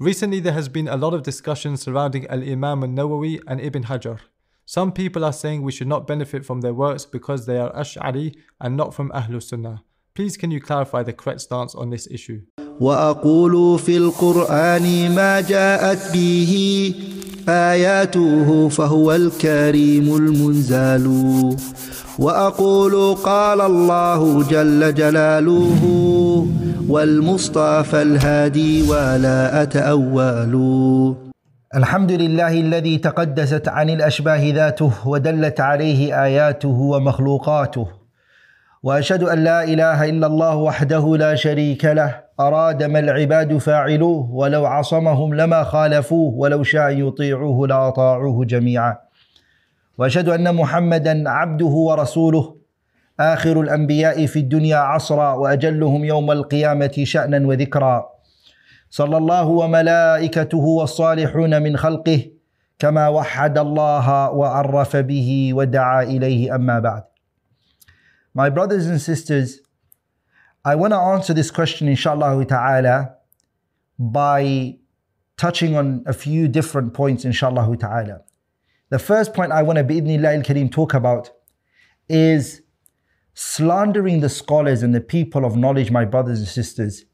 Recently, there has been a lot of discussion surrounding Al Imam al Nawawi and Ibn Hajar. Some people are saying we should not benefit from their works because they are Ash'ari and not from Ahlul Sunnah. Please can you clarify the correct stance on this issue? وأقول في القرآن ما جاءت به آياته فهو الكريم المنزال وأقول قال الله جل جلاله والمصطفى الهادي ولا أتأول الحمد لله الذي تقدست عن الأشباه ذاته ودلت عليه آياته ومخلوقاته وأشهد أن لا إله إلا الله وحده لا شريك له أراد ما العباد فاعلوه ولو عصمهم لما خالفوه ولو شاء يطيعوه لأطاعوه جميعا وأشهد أن محمدا عبده ورسوله آخر الأنبياء في الدنيا عصرا وأجلهم يوم القيامة شأنا وذكرا صلى الله وملائكته والصالحون من خلقه كما وحد الله وعرف به ودعا إليه أما بعد My brothers and sisters, I want to answer this question inshallah ta'ala by touching on a few different points inshallah ta'ala. The first point I want to bi'idhnillah al-kareem talk about is Slandering the scholars and the people of knowledge, my brothers and sisters,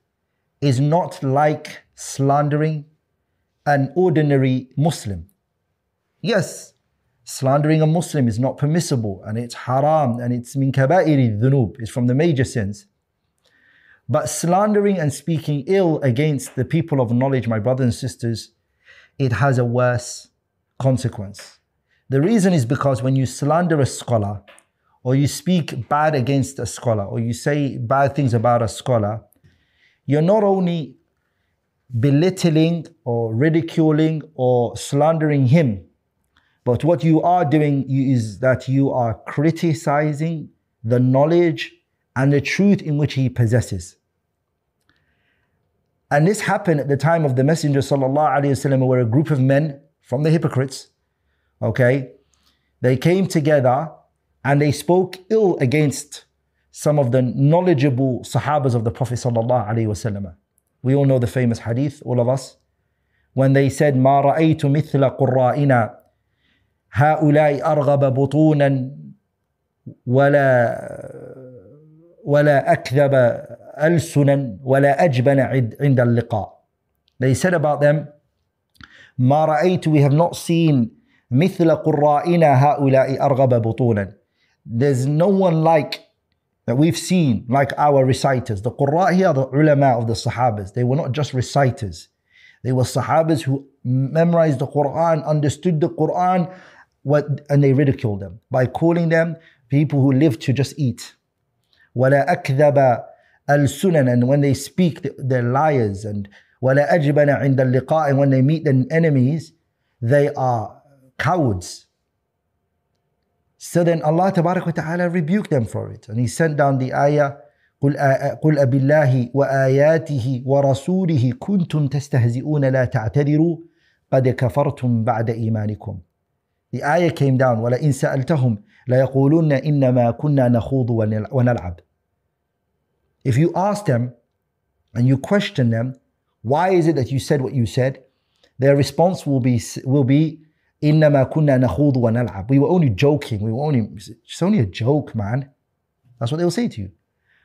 is not like slandering an ordinary Muslim. Yes, slandering a Muslim is not permissible and it's haram and it's min kabairi dhunub, it's from the major sins. But slandering and speaking ill against the people of knowledge, my brothers and sisters, it has a worse consequence. The reason is because when you slander a scholar, or you speak bad against a scholar or you say bad things about a scholar, you're not only belittling or ridiculing or slandering him, but what you are doing is that you are criticizing the knowledge and the truth in which he possesses. And this happened at the time of the Messenger وسلم, where a group of men from the hypocrites, okay, they came together and they spoke ill against some of the knowledgeable Sahabas of the Prophet sallallahu We all know the famous hadith, all of us, when they said, "Ma ra'aytu mithla qurra'ina, هؤلاء أرغب بطونا wala wala أكذب ألسنا ولا أجبن عند اللقاء." They said about them, "Ma رأيت we have not seen مثل hā ulay arghab بطونا." There's no one like that we've seen, like our reciters. The Qurra here are the ulama of the Sahabas. They were not just reciters. They were Sahabas who memorized the Quran, understood the Quran, what, and they ridiculed them by calling them people who live to just eat. وَلَا أَكْذَبَ الْسُنَنَ And when they speak, they're liars. And وَلَا أَجْبَنَ عِنْدَ اللِّقَاء And when they meet their enemies, they are cowards. So then Allah Ta'ala rebuked them for it. And He sent down the ayah, قل قل أبالله وآياته ورسوله كنتم تستهزئون لا تعتذروا قد كفرتم بعد إيمانكم. The ayah came down ولئن سألتهم ليقولن إنما كنا نخوض ونلعب. If you ask them and you question them, why is it that you said what you said? Their response will be will be إنما كنا نخوض ونلعب. We were only joking. We were only, it's only a joke, man. That's what they will say to you.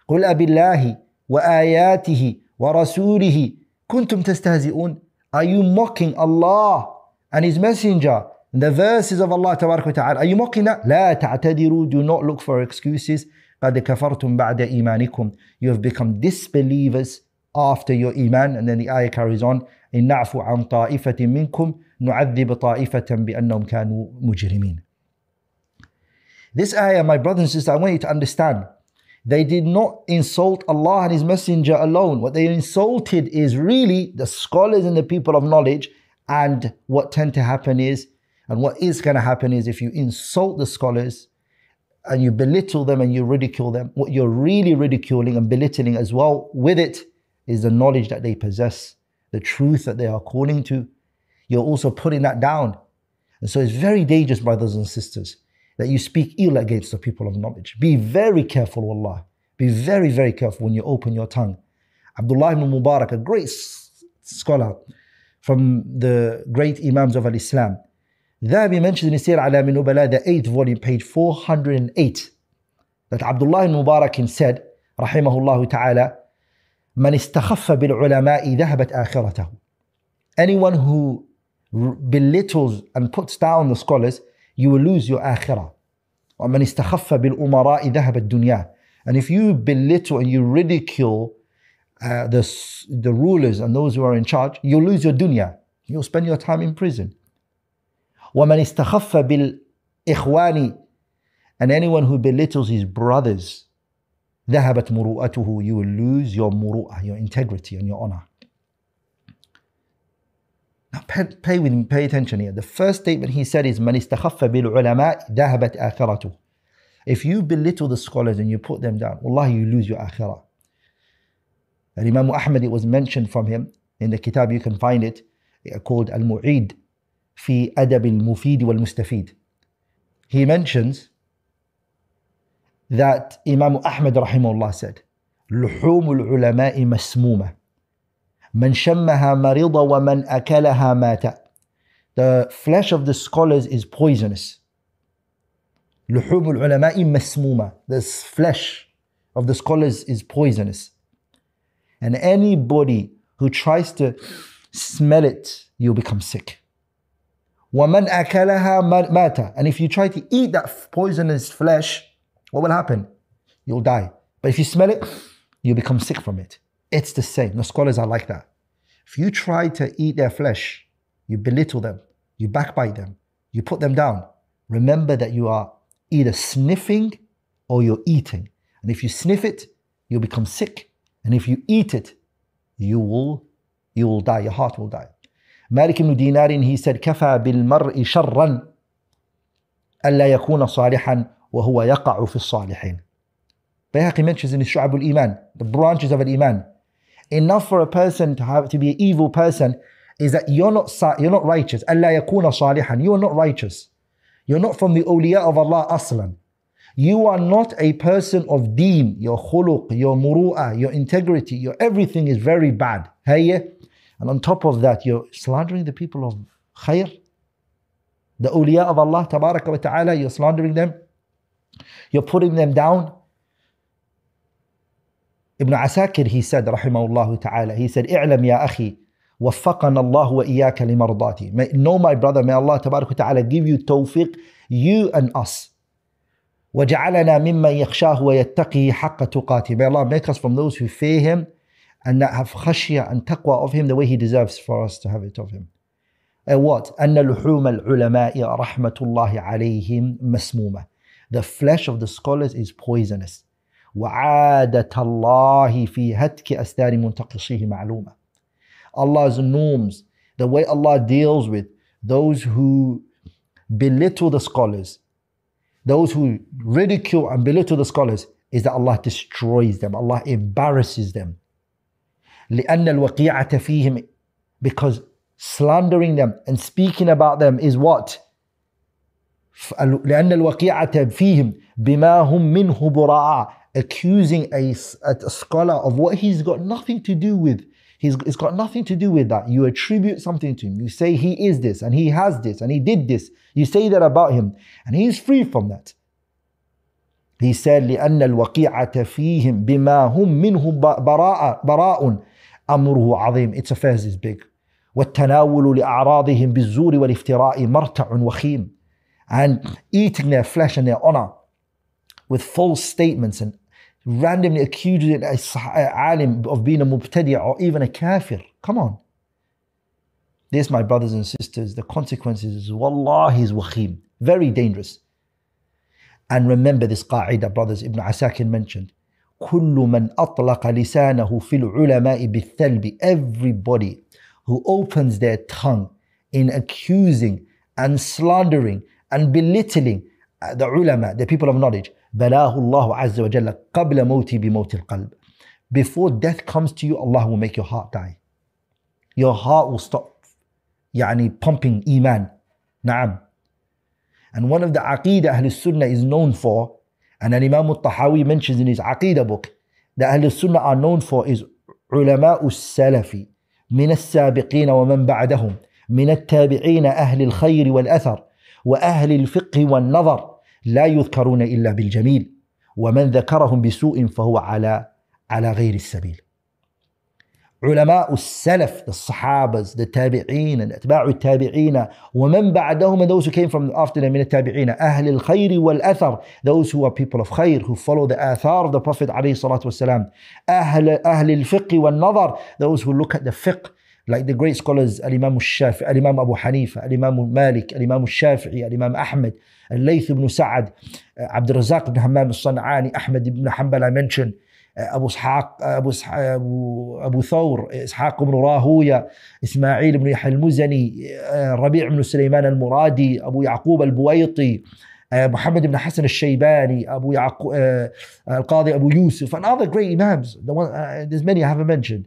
قل أبي الله وآياته ورسوله كنتم تستهزئون. Are you mocking Allah and His Messenger? the verses of Allah تبارك وتعالى. Are you mocking that? لا تعتذروا. Do not look for excuses. قد كفرتم بعد إيمانكم. You have become disbelievers after your iman. And then the ayah carries on. إن نعفو عن طائفة منكم نعذب طائفة بأنهم كانوا مجرمين. This ayah, my brothers and sisters, I want you to understand. They did not insult Allah and His Messenger alone. What they insulted is really the scholars and the people of knowledge. And what tend to happen is, and what is going to happen is, if you insult the scholars and you belittle them and you ridicule them, what you're really ridiculing and belittling as well with it is the knowledge that they possess, the truth that they are calling to. You're also putting that down. And so it's very dangerous, brothers and sisters, that you speak ill against the people of knowledge. Be very careful, Allah. Be very, very careful when you open your tongue. Abdullah ibn Mubarak, a great scholar from the great Imams of Islam, there Dhabi mentioned in Sir Alam Nubala, the 8th volume, page 408, that Abdullah ibn Mubarak said, Rahimahullah ta'ala, من استخف بالعلماء ذهبت آخرته. Anyone who belittles and puts down the scholars, you will lose your akhirah. ومن استخف بالأمراء ذهبت الدنيا. And if you belittle and you ridicule uh, the, the rulers and those who are in charge, you'll lose your dunya. You'll spend your time in prison. ومن استخف بالإخوان and anyone who belittles his brothers ذهبت مروءته you will lose your مروءة your integrity and your honor Now pay, pay, with me, pay attention here. The first statement he said is من استخف بالعلماء ذهبت آخرته. If you belittle the scholars and you put them down, والله you lose your akhirah. Imam Ahmad, it was mentioned from him in the kitab, you can find it, called al في fi Adab al-Mufid wal-Mustafid. He mentions that Imam Ahmed rahimahullah said, لحوم العلماء مسمومة من شمها مرض ومن أكلها مات The flesh of the scholars is poisonous. لحوم العلماء مسمومة The flesh of the scholars is poisonous. And anybody who tries to smell it, you'll become sick. وَمَنْ أَكَلَهَا مَاتَ And if you try to eat that poisonous flesh, what will happen? You'll die. But if you smell it, you become sick from it. It's the same. The scholars are like that. If you try to eat their flesh, you belittle them, you backbite them, you put them down. Remember that you are either sniffing or you're eating. And if you sniff it, you'll become sick. And if you eat it, you will you will die, your heart will die. Malik ibn Dinarin, he said, كفى بالمرء شرا ألا يكون صالحا وهو يقع في الصالحين. Bayhaqi mentions in Shu'abul Iman, the branches of an Iman. Enough for a person to have to be an evil person is that you're not you're not righteous. Allah yakuna salihan. You are not righteous. You're not from the awliya of Allah aslan. You are not a person of deen. Your khuluq, your muru'ah, your integrity, your everything is very bad. Hayya. And on top of that, you're slandering the people of khair. The awliya of Allah, tabaraka wa ta'ala, you're slandering them. You're putting them down. Ibn Asakir, he said, rahimahullah ta'ala, he said, اعلم يا أخي وفقنا الله وإياك لمرضاتي. Know my brother, may Allah ta'ala give you tawfiq, you and us. وجعلنا ممن يخشاه ويتقي حق تقاته. May Allah make us from those who fear Him and that have khashya and taqwa of Him the way He deserves for us to have it of Him. And what? أن لحوم العلماء رحمة الله عليهم مسمومة. The flesh of the scholars is poisonous. وعادة الله في هتك أستار منتقصيه معلومة. Allah's norms, the way Allah deals with those who belittle the scholars, those who ridicule and belittle the scholars, is that Allah destroys them, Allah embarrasses them. لأن الوقيعة فيهم because slandering them and speaking about them is what? لأن الوقيعة فيهم بما هم منه براء accusing a, a scholar of what he's got nothing to do with He's, it's got nothing to do with that. You attribute something to him. You say he is this and he has this and he did this. You say that about him and he's free from that. He said, لأن الوقيعة فيهم بما هم منه براء, براء أمره عظيم. Its affairs is big. والتناول لأعراضهم بالزور والافتراء مرتع وخيم. and eating their flesh and their honor with false statements and randomly accusing a alim of being a mubtadi or even a kafir. Come on. This, my brothers and sisters, the consequences is wallahi is waheem, very dangerous. And remember this qa'idah, brothers, Ibn Asakin mentioned. كل من أطلق لسانه في العلماء بالثلب Everybody who opens their tongue in accusing and slandering and belittling uh, the ulama, the people of knowledge. بلاه الله عز وجل قبل بموت القلب. Before death comes to you, Allah will make your heart die. Your heart will stop يعني pumping iman. نعم. And one of the aqidah Ahlul Sunnah is known for, and an Imam al-Tahawi mentions in his aqidah book, that Ahlul Sunnah are known for is علماء السلف من السابقين ومن بعدهم من التابعين أهل الخير والأثر وأهل الفقه والنظر لا يذكرون إلا بالجميل ومن ذكرهم بسوء فهو على على غير السبيل علماء السلف الصحابة التابعين أتباع التابعين ومن بعدهم those who came from after them من التابعين أهل الخير والأثر those who are people of خير who follow the آثار of the Prophet عليه الصلاة والسلام أهل, أهل الفقه والنظر those who look at the fiqh like the great scholars Al-Imam al shafii Al-Imam Abu Hanifa, Al-Imam Malik, Al-Imam al-Shafi'i, Al-Imam Ahmed, Al-Layth ibn Sa'ad, uh, Abdul Razak ibn Hammam al-San'ani, Ahmed ibn Hanbal I mentioned, uh, Abu Ishaq, uh, Abu, uh, Abu, Abu Thawr, uh, Ishaq ibn Rahuya, Ismail ibn Yahya al-Muzani, uh, Rabi' ibn Sulaiman al-Muradi, Abu Yaqub al-Buwayti, Muhammad ibn Hassan al-Shaybani, Abu Yaqub, uh, Al-Qadi Abu Yusuf, and other great imams. The one, there's many I haven't mentioned.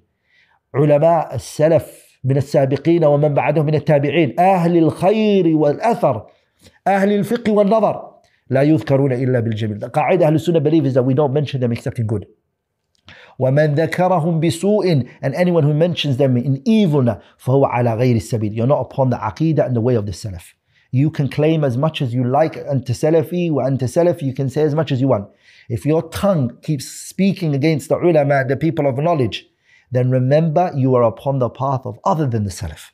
علماء السلف من السابقين ومن بعدهم من التابعين أهل الخير والأثر أهل الفقه والنظر لا يذكرون إلا بالجميل قاعدة أهل السنة believe is that we don't mention them except in good ومن ذكرهم بسوء and anyone who mentions them in evil فهو على غير السبيل you're not upon the عقيدة and the way of the سلف you can claim as much as you like أنت سلفي وأنت سلف you can say as much as you want if your tongue keeps speaking against the ulama the people of knowledge then remember you are upon the path of other than the Salaf.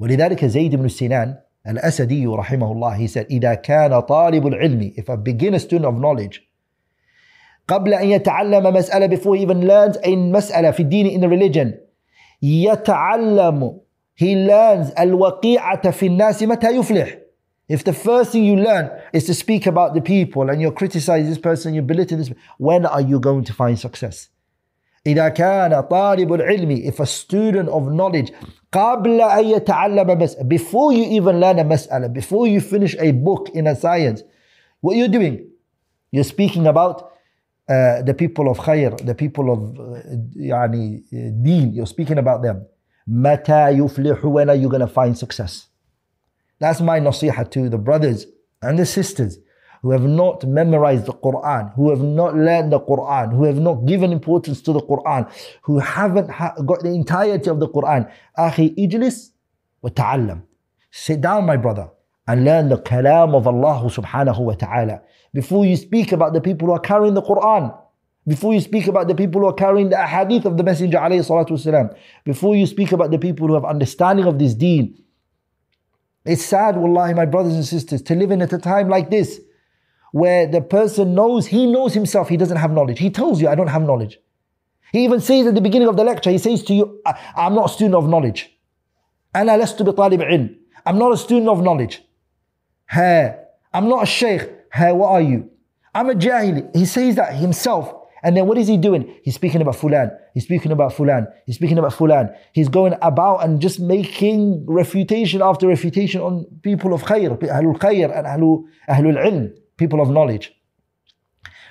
ولذلك زيد بن سنان الأسدي رحمه الله he said إذا كان طالب العلم if a beginner student of knowledge قبل أن يتعلم مسألة before he even learns a مسألة في الدين in the religion يتعلم he learns الوقيعة في الناس متى يفلح If the first thing you learn is to speak about the people and you criticize this person, you belittle this, when are you going to find success? إذا كان طالب العلم if a student of knowledge قبل أن يتعلم before you even learn a مسألة before you finish a book in a science what you're doing you're speaking about uh, the people of خير the people of uh, يعني دين uh, you're speaking about them متى يفلح when are you going to find success that's my نصيحة to the brothers and the sisters who have not memorized the Quran, who have not learned the Quran, who have not given importance to the Quran, who haven't ha- got the entirety of the Quran. Akhi ijlis wa ta'allam. Sit down, my brother, and learn the kalam of Allah subhanahu wa ta'ala. Before you speak about the people who are carrying the Quran, before you speak about the people who are carrying the ahadith of the Messenger alayhi before you speak about the people who have understanding of this deen, it's sad, wallahi, my brothers and sisters, to live in at a time like this where the person knows, he knows himself, he doesn't have knowledge. He tells you, I don't have knowledge. He even says at the beginning of the lecture, he says to you, I'm not a student of knowledge. أنا لست بطالب علم. I'm not a student of knowledge. Ha. I'm not a sheikh. Hey, what are you? I'm a jahili. He says that himself. And then what is he doing? He's speaking about fulan. He's speaking about fulan. He's speaking about fulan. He's going about and just making refutation after refutation on people of khair, ahlul khair and ahlul, ahlul people of knowledge.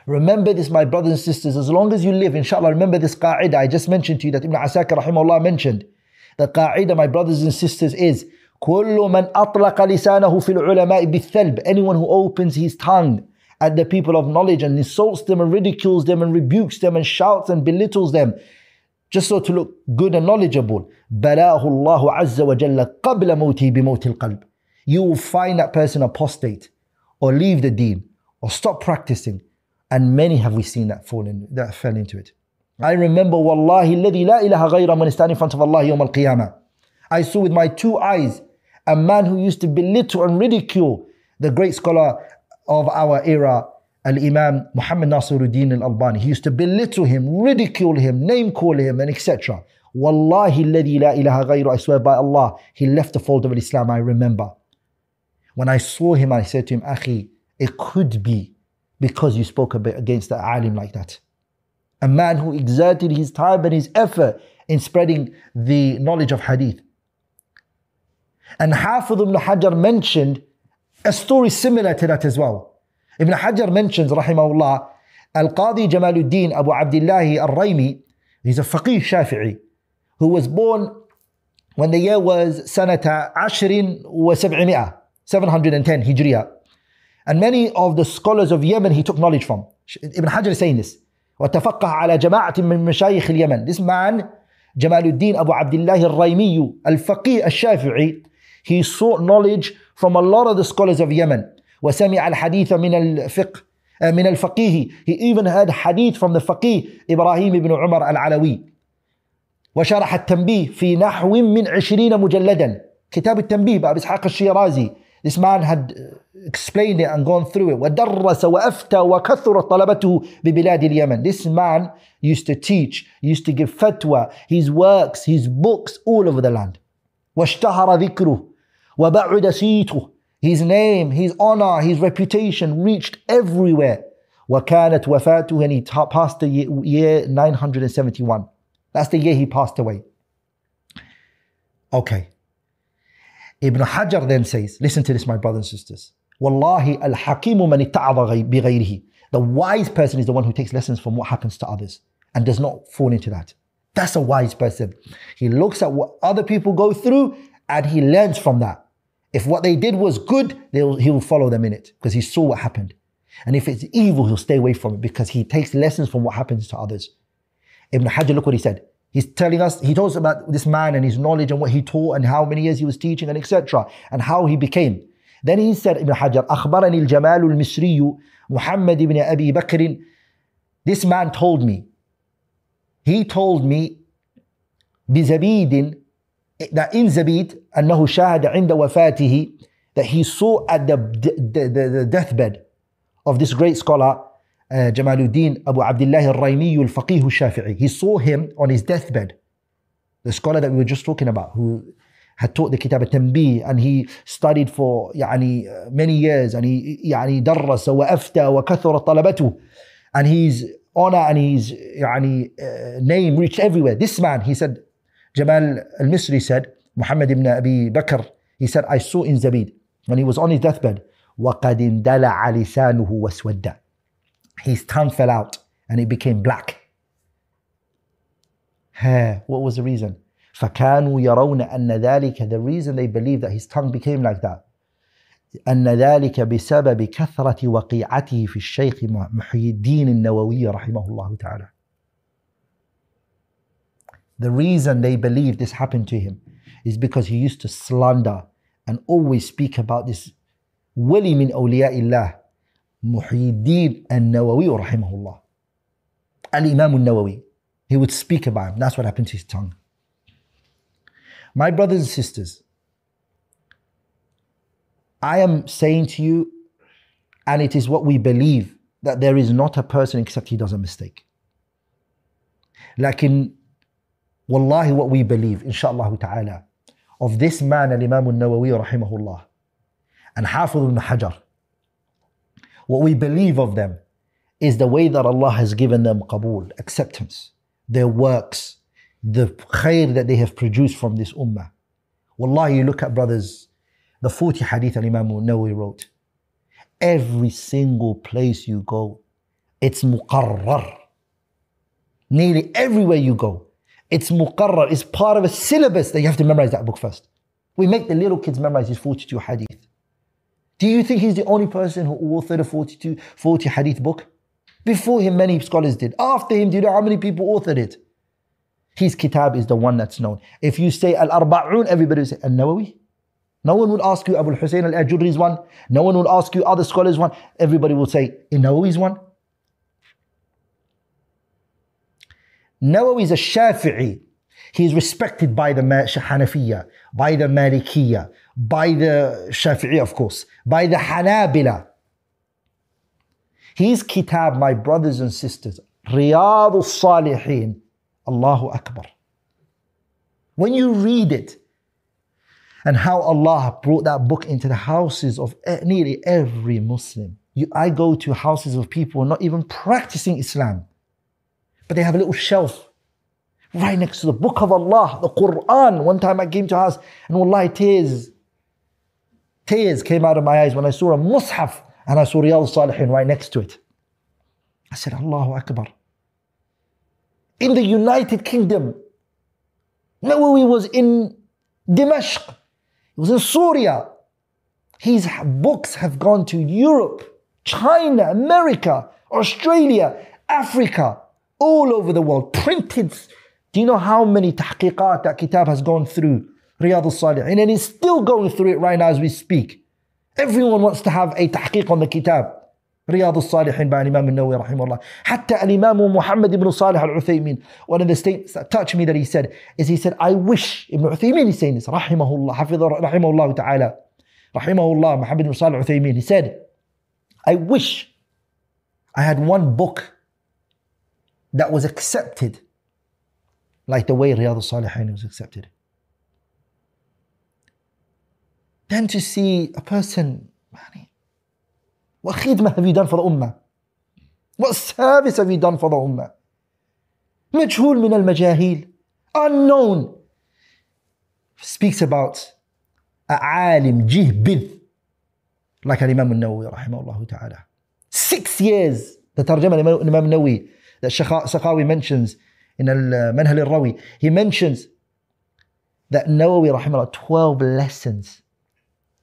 Remember this, my brothers and sisters, as long as you live, inshallah, remember this qa'idah I just mentioned to you that Ibn Asakir rahimahullah mentioned. The qa'idah, my brothers and sisters, is anyone who opens his tongue at the people of knowledge and insults them and ridicules them and rebukes them and shouts and belittles them just so to look good and knowledgeable بلاه الله wa وجل قبل بموت القلب you will find that person apostate or leave the deen or stop practicing. And many have we seen that fall in, that fell into it. I remember, wallahi, alladhi la ilaha ghayra man stand in front of Allah yawm al I saw with my two eyes a man who used to belittle and ridicule the great scholar of our era, Al-Imam Muhammad Nasiruddin al-Albani. He used to belittle him, ridicule him, name call him, and etc. Wallahi, alladhi la ilaha ghayra, I swear by Allah, he left the fold of Islam, I remember. When I saw him, I said to him, Akhi, it could be because you spoke against the alim like that. A man who exerted his time and his effort in spreading the knowledge of hadith. And half of Ibn Hajar mentioned a story similar to that as well. Ibn Hajar mentions, rahimahullah, Al-Qadi Jamaluddin Abu Abdullah al-Raymi, he's a faqih Shafi'i, who was born when the year was Sanata Ashrin wa Sab'imi'ah. 710 Hijriya. And many of the scholars of Yemen he took knowledge from. Ibn Hajar is saying this. وتفقه على جماعة من مشايخ اليمن. This man, Jamaluddin Abu Abdullah al-Raymiyu, al-Faqih al-Shafi'i, he sought knowledge from a lot of the scholars of Yemen. وسمع الحديث من الفقه من الفقيه. He even heard hadith from the faqih Ibrahim ibn Umar al-Alawi. وشرح التنبيه في نحو من عشرين مجلدا. كتاب التنبيه بأبي الشيرازي. This man had uh, explained it and gone through it. وَدَرَّسَ وَأَفْتَى وَكَثُرَ طَلَبَتُهُ بِبِلَادِ الْيَمَنِ This man used to teach, used to give fatwa, his works, his books all over the land. وَاشْتَهَرَ ذِكْرُهُ وَبَعُدَ سِيتُهُ His name, his honor, his reputation reached everywhere. وَكَانَتْ وَفَاتُهُ And he passed the year 971. That's the year he passed away. Okay. Ibn Hajar then says, listen to this, my brothers and sisters. Wallahi al-hakimu man bighayrihi. The wise person is the one who takes lessons from what happens to others and does not fall into that. That's a wise person. He looks at what other people go through and he learns from that. If what they did was good, he will follow them in it because he saw what happened. And if it's evil, he'll stay away from it because he takes lessons from what happens to others. Ibn Hajar, look what he said. He's telling us, he told us about this man and his knowledge and what he taught and how many years he was teaching and etc. and how he became. Then he said, Ibn Hajar, أخبرني الجمال المصري محمد ibn Abi Bakr. This man told me, he told me بزبيد that in Zabid أنه شاهد عند وفاته that he saw at the, the, the, the deathbed of this great scholar uh, Jamaluddin Abu Abdullah al-Raymi al-Faqih al-Shafi'i. He saw him on his deathbed, the scholar that we were just talking about, who had taught the Kitab al-Tanbih and he studied for يعني, uh, many years and he يعني, درس وأفتى وكثر طلبته and his honor and his يعني, uh, name reached everywhere. This man, he said, Jamal al-Misri said, Muhammad ibn Abi Bakr, he said, I saw in Zabid when he was on his deathbed, وَقَدْ اندَلَعَ لِسَانُهُ وَاسْوَدَّ his tongue fell out and it became black. what was the reason? فَكَانُوا يَرَوْنَ أَنَّ ذَلِكَ The reason they believe that his tongue became like that أن ذلك بسبب كثرة وقيعته في الشيخ محي الدين النووي رحمه الله تعالى. The reason they believe this happened to him is because he used to slander and always speak about this wali min awliya illah Muhyiddin al-Nawawi rahimahullah. Al-Imam al-Nawawi. He would speak about him. That's what happened to his tongue. My brothers and sisters, I am saying to you, and it is what we believe, that there is not a person except he does a mistake. لكن wallahi what we believe, inshallah ta'ala, of this man, al-Imam al-Nawawi rahimahullah, and Hafiz al-Hajar, what we believe of them is the way that Allah has given them qabul, acceptance, their works, the khair that they have produced from this ummah. Wallahi, you look at brothers, the 40 hadith Imam Nawawi wrote. Every single place you go, it's muqarrar. Nearly everywhere you go, it's muqarrar. It's part of a syllabus that you have to memorize that book first. We make the little kids memorize these 42 hadith. Do you think he's the only person who authored a 42, 40 hadith book? Before him, many scholars did. After him, do you know how many people authored it? His kitab is the one that's known. If you say Al Arba'un, everybody will say Al Nawawi. No one will ask you Abu Hussein Al Ajuri's one. No one will ask you other scholars' one. Everybody will say Al Nawawi's one. Nawawi is a Shafi'i. He's respected by the Hanafiya, by the Malikiya, by the Shafi'i, of course, by the Hanabila. His kitab, my brothers and sisters, Riyadu salihin Allahu Akbar. When you read it, and how Allah brought that book into the houses of nearly every Muslim. You, I go to houses of people not even practicing Islam, but they have a little shelf right next to the book of Allah, the Quran. One time I came to house and wallahi tears, tears came out of my eyes when I saw a mushaf and I saw Riyadh Salihin right next to it. I said, Allahu Akbar. In the United Kingdom, Nawawi was in Dimashq, he was in Syria. His books have gone to Europe, China, America, Australia, Africa, all over the world, printed do you know how many tahqiqat that kitab has gone through? Riyadh al-Salihin. And it's still going through it right now as we speak. Everyone wants to have a tahqiq on the kitab. Riyād al-Salihin by Imam النووي رحمه الله حتى الإمام محمد بن al العثيمين one of the statements that touched me that he said is he said I wish Ibn Uthaymin is saying this رحمه الله حفظ رحمه الله تعالى رحمه الله al بن al-Salih العثيمين he said I wish I had one book that was accepted like the way Riyadh Salihin was accepted. Then to see a person, what khidmah have you done for the ummah? What service have you done for the ummah? min al-majahil, unknown speaks about a alim jihbid like an Imam al-Nawawi rahimahullah ta'ala six years the tarjama Imam al-Nawawi that Shakhawi mentions in Al-Manhal al-Rawi, he mentions that Nawawi rahimahullah, 12 lessons,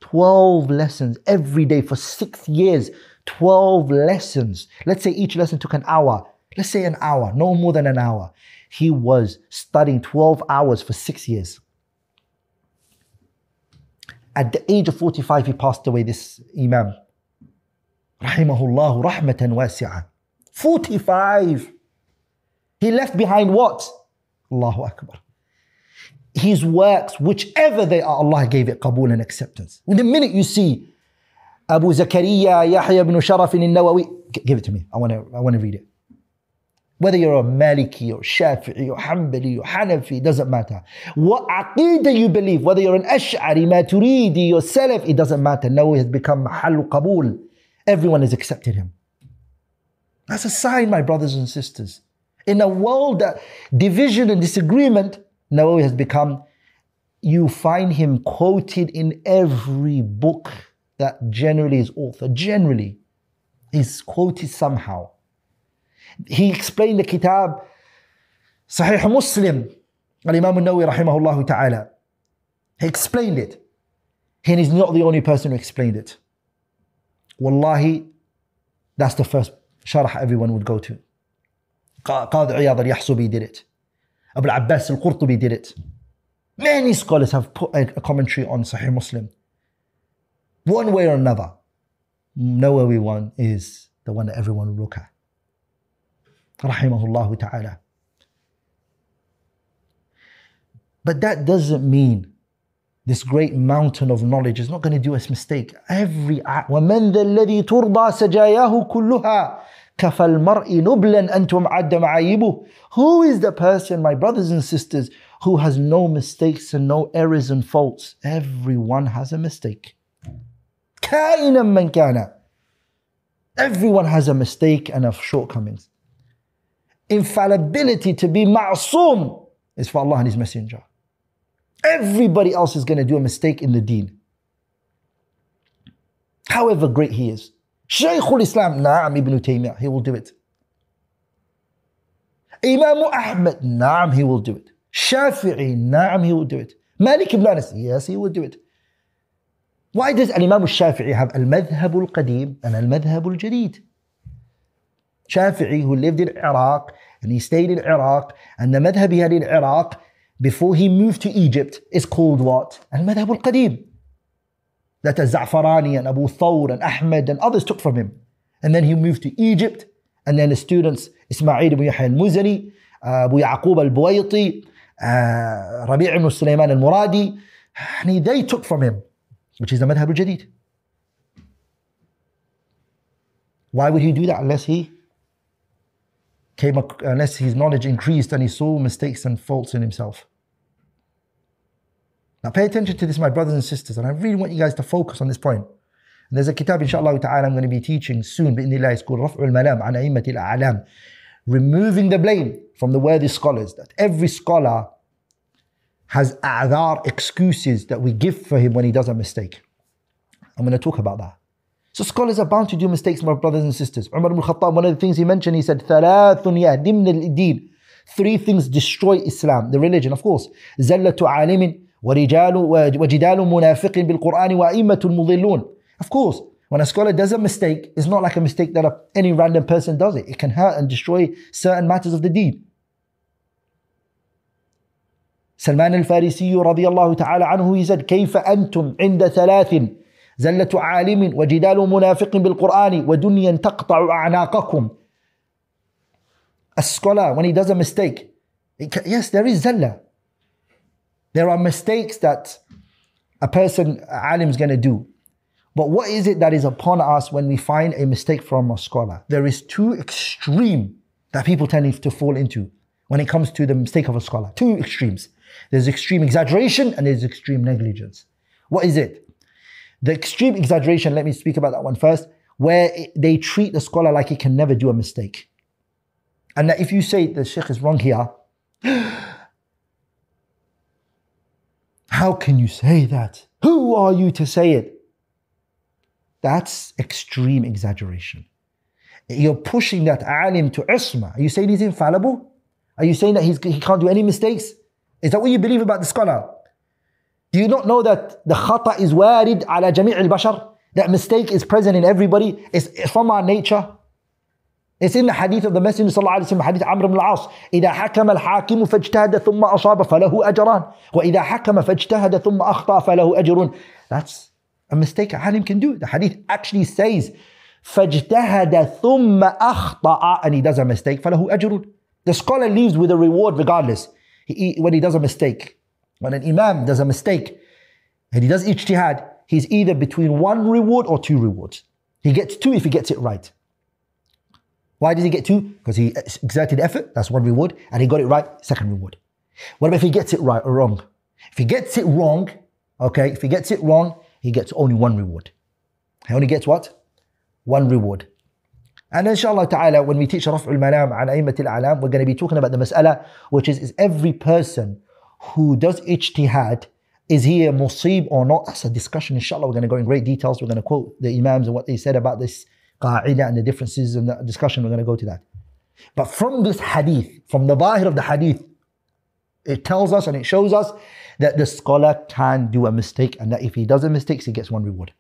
12 lessons every day for six years, 12 lessons. Let's say each lesson took an hour. Let's say an hour, no more than an hour. He was studying 12 hours for six years. At the age of 45, he passed away, this Imam. Rahimahullah rahmatan wasi'ah. 45. He left behind what? Allahu Akbar. His works, whichever they are, Allah gave it qabul and acceptance. In the minute you see Abu Zakaria, Yahya ibn Sharaf in Nawawi, give it to me. I want to I wanna read it. Whether you're a Maliki or Shafi'i or Hanbali or Hanafi, doesn't matter. What aqidah you believe, whether you're an Ash'ari, Maturidi or Salaf, it doesn't matter. Nawawi has become mahal qabul. Everyone has accepted him. That's a sign, my brothers and sisters. In a world that division and disagreement, Nawawi has become, you find him quoted in every book that generally is author. Generally, he's quoted somehow. He explained the kitab, Sahih Muslim, Al-Imam al-Nawawi rahimahullah ta'ala. He explained it. And he's not the only person who explained it. Wallahi, that's the first sharh everyone would go to. Qadi Iyad al-Yahsubi did it. Abul Abbas al-Qurtubi did it. Many scholars have put a commentary on Sahih Muslim. One way or another, Nawawi one is the one that everyone will look at. Rahimahullah ta'ala. But that doesn't mean this great mountain of knowledge is not going to do us mistake. Every وَمَنْ ذَا الَّذِي تُرْضَى سَجَايَاهُ كُلُّهَا who is the person, my brothers and sisters, who has no mistakes and no errors and faults? Everyone has a mistake. Everyone has a mistake and of shortcomings. Infallibility to be ma'soom is for Allah and His Messenger. Everybody else is going to do a mistake in the deen. However great he is. شيخ الإسلام نعم ابن تيمية he will do it Imam Ahmad, نعم he will do it Shafi'i نعم he will do it Malik ibn Anas yes he will do it Why does الإمام الشافعي have المذهب القديم and المذهب الجديد Shafi'i who lived in Iraq and he stayed in Iraq and the madhab he had in Iraq before he moved to Egypt is called what? المذهب القديم that Za'farani and Abu Thawr and Ahmed and others took from him. And then he moved to Egypt. And then his students, Ismail ibn Yahya al-Muzani, uh, Abu Yaqub al-Buwayti, uh, Rabi' ibn Sulaiman al-Muradi. And they took from him, which is the Madhab al-Jadid. Why would he do that unless he came, unless his knowledge increased and he saw mistakes and faults in himself? Now pay attention to this, my brothers and sisters, and I really want you guys to focus on this point. And there's a kitab, inshallah ta'ala, I'm going to be teaching soon, But it's called Raf'ul Malam A'lam. Removing the blame from the worthy scholars, that every scholar has a'dhar, excuses that we give for him when he does a mistake. I'm going to talk about that. So scholars are bound to do mistakes, my brothers and sisters. Umar ibn Khattab, one of the things he mentioned, he said, Three things destroy Islam, the religion, of course. زَلَّةُ عَالِمٍ ورجال وجدال منافق بالقرآن وأئمة المضلون of course when a scholar does a mistake it's not like a mistake that a, any random person does it it can hurt and destroy certain matters of the deed سلمان الفارسي رضي الله تعالى عنه يزد كيف أنتم عند ثلاث زلة عالم وجدال منافق بالقرآن ودنيا تقطع أعناقكم A scholar when he does a mistake it, yes there is zalla. There are mistakes that a person, alim, is going to do. But what is it that is upon us when we find a mistake from a scholar? There is two extreme that people tend to fall into when it comes to the mistake of a scholar. Two extremes. There's extreme exaggeration and there's extreme negligence. What is it? The extreme exaggeration, let me speak about that one first, where they treat the scholar like he can never do a mistake. And that if you say the sheikh is wrong here, how can you say that? Who are you to say it? That's extreme exaggeration. You're pushing that alim to isma. Are you saying he's infallible? Are you saying that he can't do any mistakes? Is that what you believe about the scholar? Do you not know that the khata is warid ala jami' al-bashar? That mistake is present in everybody. it's from our nature. يسألنا حديث ذا مسجد صلى الله عليه وسلم حديث عمرو بن العاص إذا حكم الحاكم فاجتهد ثم أصاب فله أجران وإذا حكم فاجتهد ثم أخطأ فله أجر That's a mistake a halim can do. The hadith actually says فاجتهد ثم أخطأ and he does a mistake فله أجر The scholar leaves with a reward regardless he, when he does a mistake. When an imam does a mistake and he does ijtihad, he's either between one reward or two rewards. He gets two if he gets it right. Why did he get two? Because he exerted effort, that's one reward, and he got it right, second reward. What about if he gets it right or wrong? If he gets it wrong, okay, if he gets it wrong, he gets only one reward. He only gets what? One reward. And inshallah ta'ala, when we teach Raf'ul Manam and Aimatil Alam, we're going to be talking about the mas'ala, which is, is every person who does ijtihad, is he a musib or not? That's a discussion, inshallah. We're going to go in great details. We're going to quote the Imams and what they said about this qa'idah and the differences in the discussion. We're going to go to that. But from this hadith, from the bahir of the hadith, it tells us and it shows us that the scholar can do a mistake and that if he does a mistake, he gets one reward.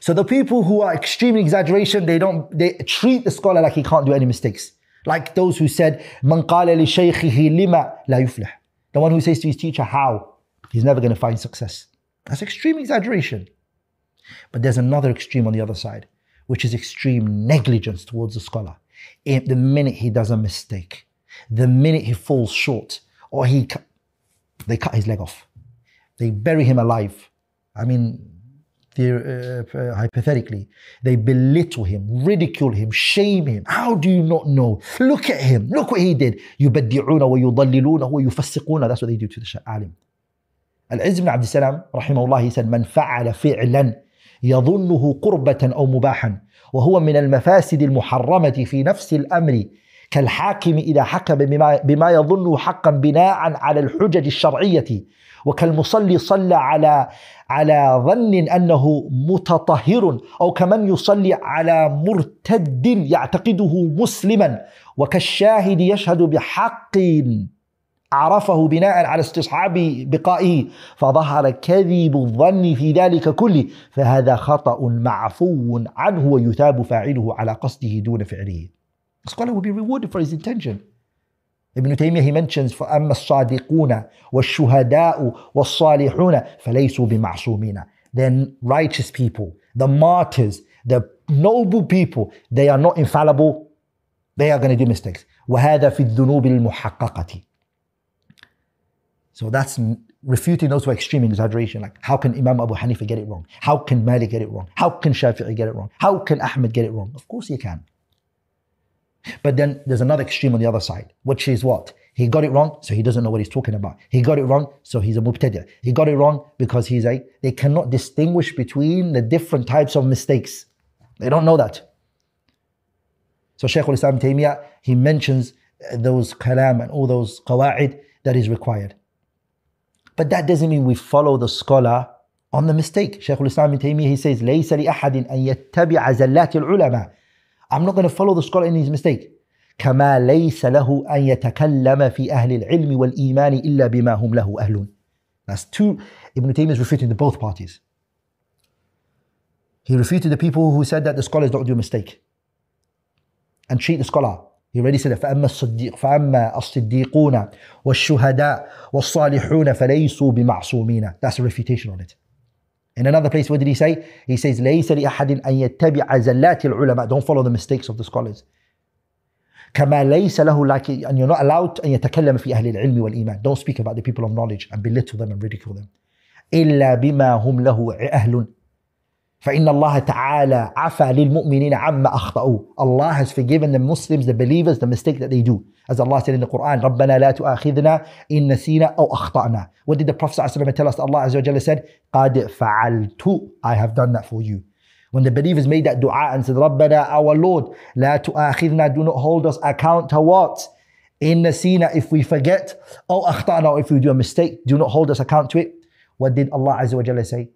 So the people who are extreme exaggeration, they don't they treat the scholar like he can't do any mistakes. Like those who said, Man qala li lima la yuflih. The one who says to his teacher, How? He's never going to find success. That's extreme exaggeration. But there's another extreme on the other side which is extreme negligence towards the scholar. If the minute he does a mistake, the minute he falls short, or he, they cut his leg off, they bury him alive. I mean, the, uh, uh, hypothetically, they belittle him, ridicule him, shame him. How do you not know? Look at him. Look what he did. يبدعون ويضللون ويفسقون. That's what they do to the alim. Al-Izz ibn Abdul Salam, rahimahullah, he said, من فعل فعلا يظنه قربة أو مباحا وهو من المفاسد المحرمة في نفس الأمر كالحاكم إذا حكم بما, بما يظنه حقا بناء على الحجج الشرعية وكالمصلي صلى على على ظن أنه متطهر أو كمن يصلي على مرتد يعتقده مسلما وكالشاهد يشهد بحق عرفه بناء على استصحاب بقائه فظهر كذب الظن في ذلك كله فهذا خطأ معفو عنه ويثاب فاعله على قصده دون فعله The scholar will be rewarded for his intention ابن تيمية he mentions فأما الصادقون والشهداء والصالحون فليسوا بمعصومين then righteous people the martyrs the noble people they are not infallible they are going to do mistakes وهذا في الذنوب المحققة So that's refuting those who are extreme exaggeration. Like, how can Imam Abu Hanifa get it wrong? How can Malik get it wrong? How can Shafi'i get it wrong? How can Ahmed get it wrong? Of course he can. But then there's another extreme on the other side, which is what? He got it wrong, so he doesn't know what he's talking about. He got it wrong, so he's a mubtadi. He got it wrong because he's a, they cannot distinguish between the different types of mistakes. They don't know that. So Shaykh al-Islam Taymiyyah, he mentions uh, those kalam and all those qawa'id that is required. But that doesn't mean we follow the scholar on the mistake. Shaykh al-Islam ibn Taymiyyah, he says, لَيْسَ لِأَحَدٍ أَن يَتَّبِعَ زَلَّاتِ الْعُلَمَا I'm not going to follow the scholar in his mistake. كما ليس له أن يتكلم في أهل العلم والإيمان إلا بما هم له أهلون. That's two. Ibn Taymiyyah is refuting to both parties. He refuted the people who said that the scholars don't do a mistake and treat the scholar يبقى سلف فأما الصديق فأما الصديقون والشهداء والصالحون فليسوا بمعصومين that's a refutation on it In another place, what did he say? He says, ليس لأحد أن يتبع زلات العلماء. Don't follow the mistakes of the scholars. كما ليس له like and you're not allowed أن يتكلم في أهل العلم والإيمان. Don't speak about the people of knowledge and belittle them and ridicule them. إلا بما هم له أهل فإن الله تعالى عفى للمؤمنين عما أخطأوا akhta'u. Allah has forgiven the Muslims, the believers, the mistake that they do. As Allah said in the Quran, رَبَّنَا لَا تُؤَاخِذْنَا إِن نَسِينَا أَوْ أَخْطَأْنَا What did the Prophet صلى الله عليه وسلم tell us? Allah عز وجل said, قَدْ فَعَلْتُ I have done that for you. When the believers made that dua and said, رَبَّنَا our Lord, لَا تُؤَاخِذْنَا Do not hold us account to what? إن نسينا if we forget, أو أخطأنا, if we do a mistake, do not hold us account to it. What did Allah عز وجل say?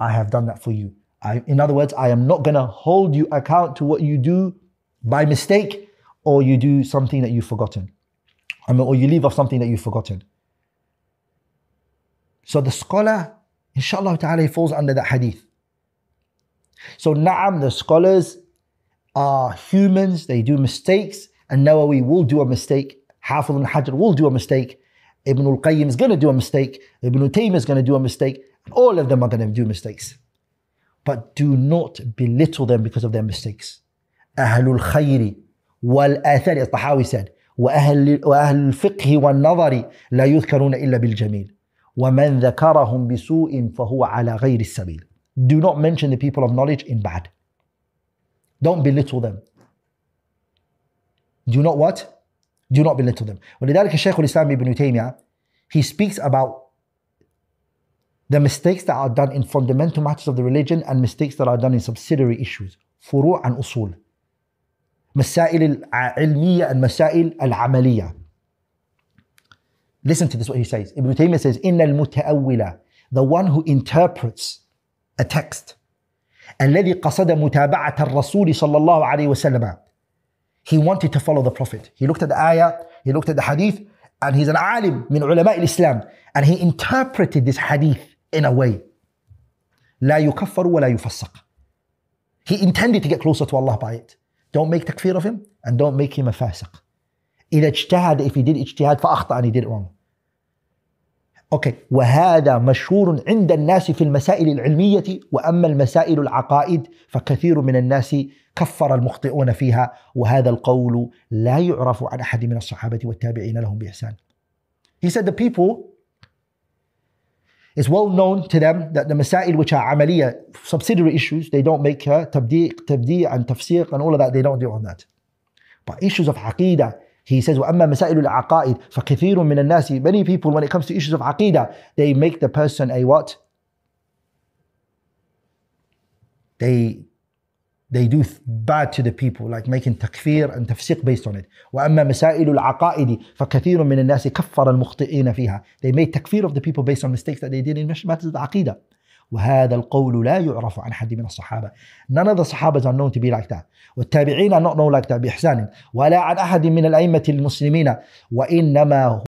I have done that for you. I, in other words, I am not going to hold you account to what you do by mistake or you do something that you've forgotten. I mean, or you leave off something that you've forgotten. So the scholar, inshallah ta'ala, falls under that hadith. So na'am, the scholars are humans, they do mistakes, and Nawawi will do a mistake, Hafid and Hajr will do a mistake, Ibn al-Qayyim is going to do a mistake, Ibn Taymiyyah is going to do a mistake, all of them are going to do mistakes but do not belittle them because of their mistakes. Ahlul khayri wal athari, as Tahawi said, wa Ahlul وأهل, وأهل الفقه والنظر لا يذكرون إلا بالجميل ومن ذكرهم بسوء فهو على غير السبيل Do not mention the people of knowledge in bad. Don't belittle them. Do not what? Do not belittle them. ولذلك الشيخ الإسلام ابن تيمية he speaks about the mistakes that are done in fundamental matters of the religion and mistakes that are done in subsidiary issues فروع and أصول مسائل العلمية and مسائل العملية Listen to this what he says Ibn Taymiyyah says إن المتأولة the one who interprets a text الذي قصد متابعة الرسول صلى الله عليه وسلم He wanted to follow the Prophet. He looked at the ayah, he looked at the hadith, and he's an alim من ulama al-Islam. And he interpreted this hadith in a way. لا يكفر ولا يفسق. He intended to get closer to Allah by it. Don't make takfir of him and don't make him a fasiq. إذا اجتهد if he did اجتهاد فأخطأ and he did it wrong. okay وهذا مشهور عند الناس في المسائل العلميه واما المسائل العقائد فكثير من الناس كفر المخطئون فيها وهذا القول لا يعرف عن احد من الصحابه والتابعين لهم باحسان. He said the people It's well known to them that the masail which are amaliya, subsidiary issues, they don't make her tabdi' and tafsir and all of that, they don't do on that. But issues of aqeedah, he says, وَأَمَّا مَسَائِلُ الْعَقَائِدِ فَكَثِيرٌ مِنَ النَّاسِ Many people, when it comes to issues of aqeedah, they make the person a what? They they do bad to the people like making تكفير and تفسيق based on it وأما مسائل العقائد فكثير من الناس كفر المخطئين فيها they made تكفير of the people based on mistakes that they did in matters of عقيدة وهذا القول لا يعرف عن حد من الصحابة none of the sahabas are known to be like that والتابعين are not known like that بإحسان ولا عن أحد من الأئمة المسلمين وإنما